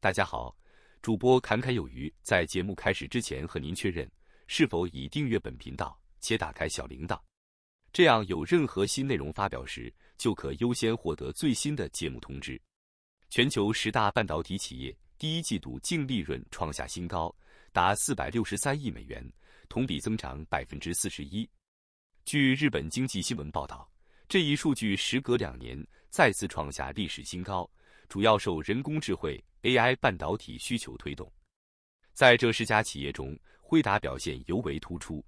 大家好，主播侃侃有余。在节目开始之前，和您确认是否已订阅本频道且打开小铃铛，这样有任何新内容发表时，就可优先获得最新的节目通知。全球十大半导体企业第一季度净利润创下新高，达四百六十三亿美元，同比增长百分之四十一。据日本经济新闻报道，这一数据时隔两年再次创下历史新高，主要受人工智慧 AI 半导体需求推动，在这十家企业中，辉达表现尤为突出，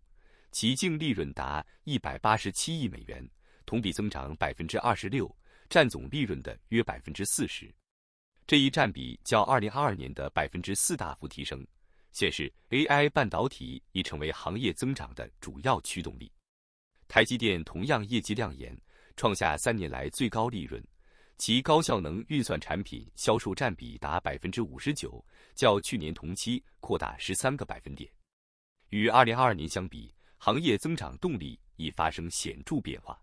其净利润达一百八十七亿美元，同比增长百分之二十六，占总利润的约百分之四十。这一占比较二零二二年的百分之四大幅提升，显示 AI 半导体已成为行业增长的主要驱动力。台积电同样业绩亮眼，创下三年来最高利润。其高效能运算产品销售占比达百分之五十九，较去年同期扩大十三个百分点。与二零二二年相比，行业增长动力已发生显著变化。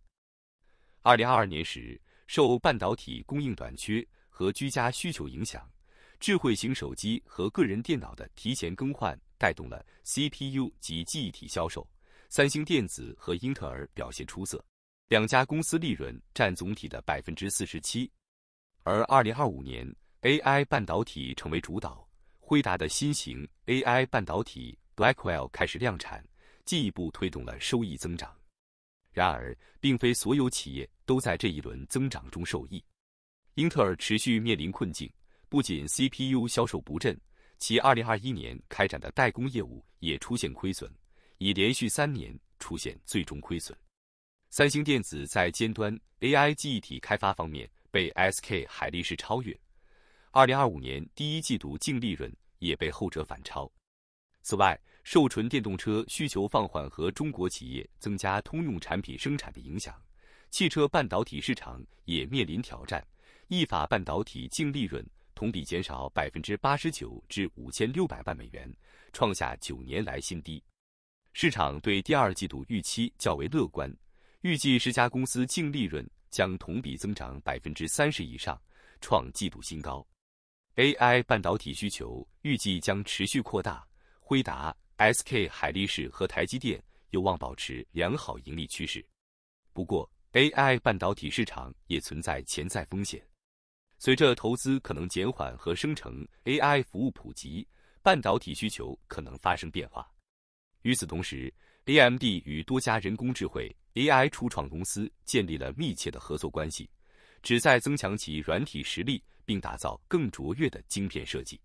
二零二二年时，受半导体供应短缺和居家需求影响，智慧型手机和个人电脑的提前更换带动了 CPU 及记忆体销售，三星电子和英特尔表现出色。两家公司利润占总体的百分之四十七，而二零二五年 AI 半导体成为主导，辉达的新型 AI 半导体 Blackwell 开始量产，进一步推动了收益增长。然而，并非所有企业都在这一轮增长中受益。英特尔持续面临困境，不仅 CPU 销售不振，其二零二一年开展的代工业务也出现亏损，已连续三年出现最终亏损。三星电子在尖端 AI 记忆体开发方面被 SK 海力士超越，二零二五年第一季度净利润也被后者反超。此外，受纯电动车需求放缓和中国企业增加通用产品生产的影响，汽车半导体市场也面临挑战。意法半导体净利润同比减少百分之八十九至五千六百万美元，创下九年来新低。市场对第二季度预期较为乐观。预计十家公司净利润将同比增长百分之三十以上，创季度新高。AI 半导体需求预计将持续扩大，辉达、SK 海力士和台积电有望保持良好盈利趋势。不过，AI 半导体市场也存在潜在风险，随着投资可能减缓和生成 AI 服务普及，半导体需求可能发生变化。与此同时，AMD 与多家人工智慧、AI 初创公司建立了密切的合作关系，旨在增强其软体实力，并打造更卓越的晶片设计。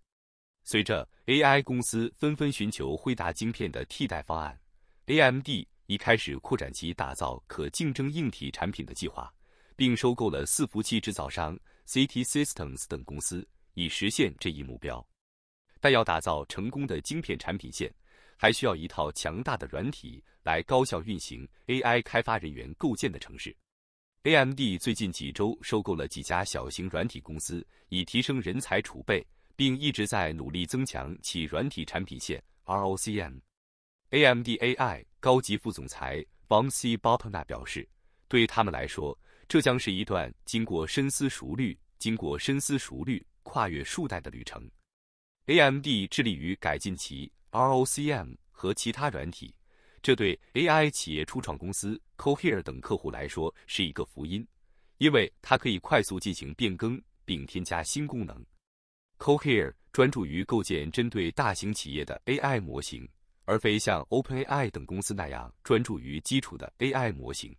随着 AI 公司纷纷寻求惠达晶片的替代方案，AMD 已开始扩展其打造可竞争硬体产品的计划，并收购了伺服器制造商 CT Systems 等公司，以实现这一目标。但要打造成功的晶片产品线，还需要一套强大的软体来高效运行 AI 开发人员构建的城市。AMD 最近几周收购了几家小型软体公司，以提升人才储备，并一直在努力增强其软体产品线 ROCm。AMD AI 高级副总裁 v o n c b o t n a 表示：“对他们来说，这将是一段经过深思熟虑、经过深思熟虑、跨越数代的旅程。”AMD 致力于改进其。ROCm 和其他软体，这对 AI 企业初创公司 Cohere 等客户来说是一个福音，因为它可以快速进行变更并添加新功能。Cohere 专注于构建针对大型企业的 AI 模型，而非像 OpenAI 等公司那样专注于基础的 AI 模型。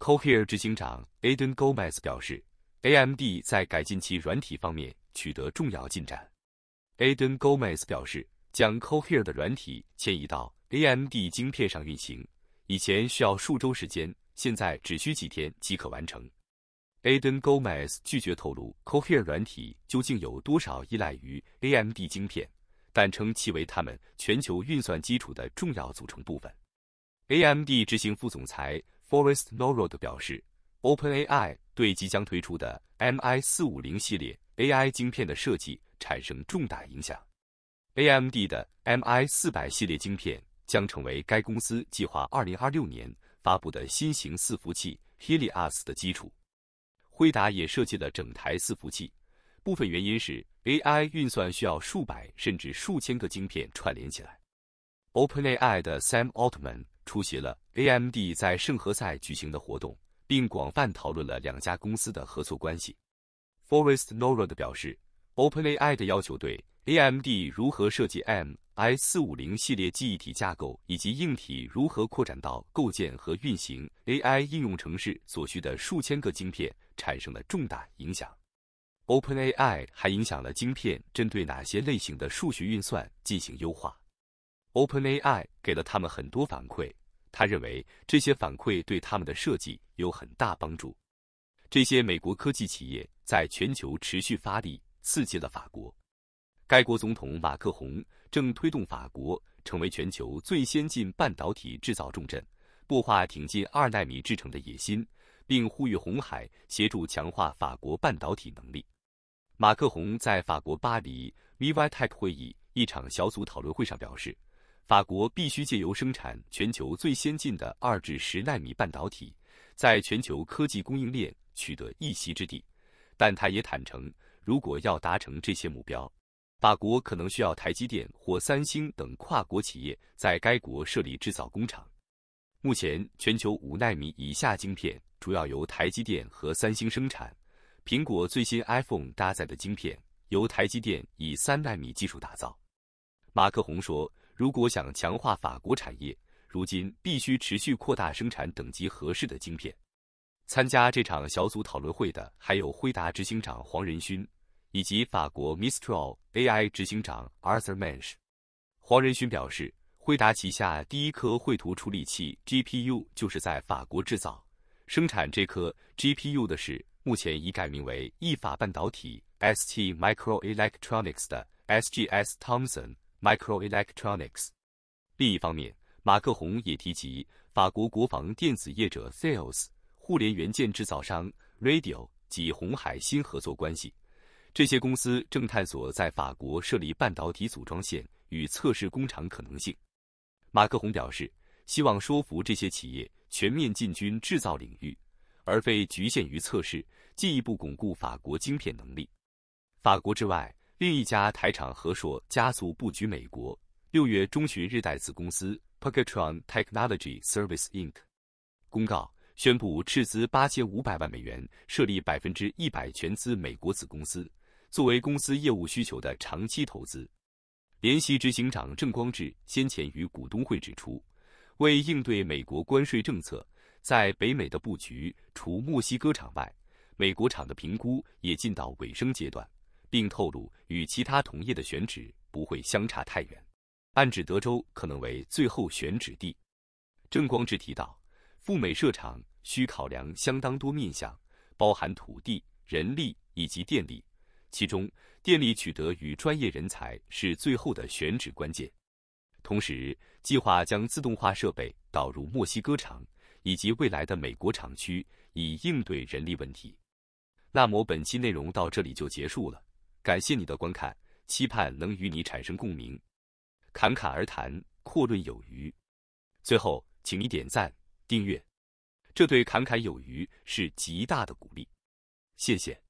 Cohere 执行长 Aden Gomez 表示，AMD 在改进其软体方面取得重要进展。Aden Gomez 表示。将 Cohere 的软体迁移到 AMD 芯片上运行，以前需要数周时间，现在只需几天即可完成。Aden Gomez 拒绝透露 Cohere 软体究竟有多少依赖于 AMD 芯片，但称其为他们全球运算基础的重要组成部分。AMD 执行副总裁 Forrest Norrell 表示，OpenAI 对即将推出的 MI 四五零系列 AI 芯片的设计产生重大影响。AMD 的 MI 四百系列晶片将成为该公司计划二零二六年发布的新型伺服器 h e l i o s 的基础。辉达也设计了整台伺服器，部分原因是 AI 运算需要数百甚至数千个晶片串联起来。OpenAI 的 Sam Altman 出席了 AMD 在圣何塞举行的活动，并广泛讨论了两家公司的合作关系。Forest n o r w o o d 表示，OpenAI 的要求对。AMD 如何设计 MI 四五零系列记忆体架构，以及硬体如何扩展到构建和运行 AI 应用城市所需的数千个晶片，产生了重大影响。OpenAI 还影响了晶片针对哪些类型的数学运算进行优化。OpenAI 给了他们很多反馈，他认为这些反馈对他们的设计有很大帮助。这些美国科技企业在全球持续发力，刺激了法国。该国总统马克宏正推动法国成为全球最先进半导体制造重镇，步化挺进二纳米制程的野心，并呼吁红海协助强化法国半导体能力。马克宏在法国巴黎 VYTEC 会议一场小组讨论会上表示，法国必须借由生产全球最先进的二至十纳米半导体，在全球科技供应链取得一席之地。但他也坦诚，如果要达成这些目标，法国可能需要台积电或三星等跨国企业在该国设立制造工厂。目前，全球五纳米以下晶片主要由台积电和三星生产。苹果最新 iPhone 搭载的晶片由台积电以三纳米技术打造。马克洪说：“如果想强化法国产业，如今必须持续扩大生产等级合适的晶片。”参加这场小组讨论会的还有辉达执行长黄仁勋。以及法国 Mistral AI 执行长 Arthur Mensch，黄仁勋表示，辉达旗下第一颗绘图处理器 GPU 就是在法国制造。生产这颗 GPU 的是目前已改名为意法半导体 （ST Microelectronics） 的 SGS Thomson Microelectronics。另一方面，马克洪也提及法国国防电子业者 Thales、互联元件制造商 Radio 及红海新合作关系。这些公司正探索在法国设立半导体组装线与测试工厂可能性。马克洪表示，希望说服这些企业全面进军制造领域，而非局限于测试，进一步巩固法国晶片能力。法国之外，另一家台厂和硕加速布局美国。六月中旬，日代子公司 p c k a t r o n Technology s e r v i c e Inc. 公告宣布，斥资八千五百万美元设立百分之一百全资美国子公司。作为公司业务需求的长期投资，联席执行长郑光志先前与股东会指出，为应对美国关税政策，在北美的布局除墨西哥厂外，美国厂的评估也进到尾声阶段，并透露与其他同业的选址不会相差太远，暗指德州可能为最后选址地。郑光志提到，赴美设厂需考量相当多面向，包含土地、人力以及电力。其中，电力取得与专业人才是最后的选址关键。同时，计划将自动化设备导入墨西哥厂以及未来的美国厂区，以应对人力问题。那么本期内容到这里就结束了，感谢你的观看，期盼能与你产生共鸣。侃侃而谈，阔论有余。最后，请你点赞、订阅，这对侃侃有余是极大的鼓励。谢谢。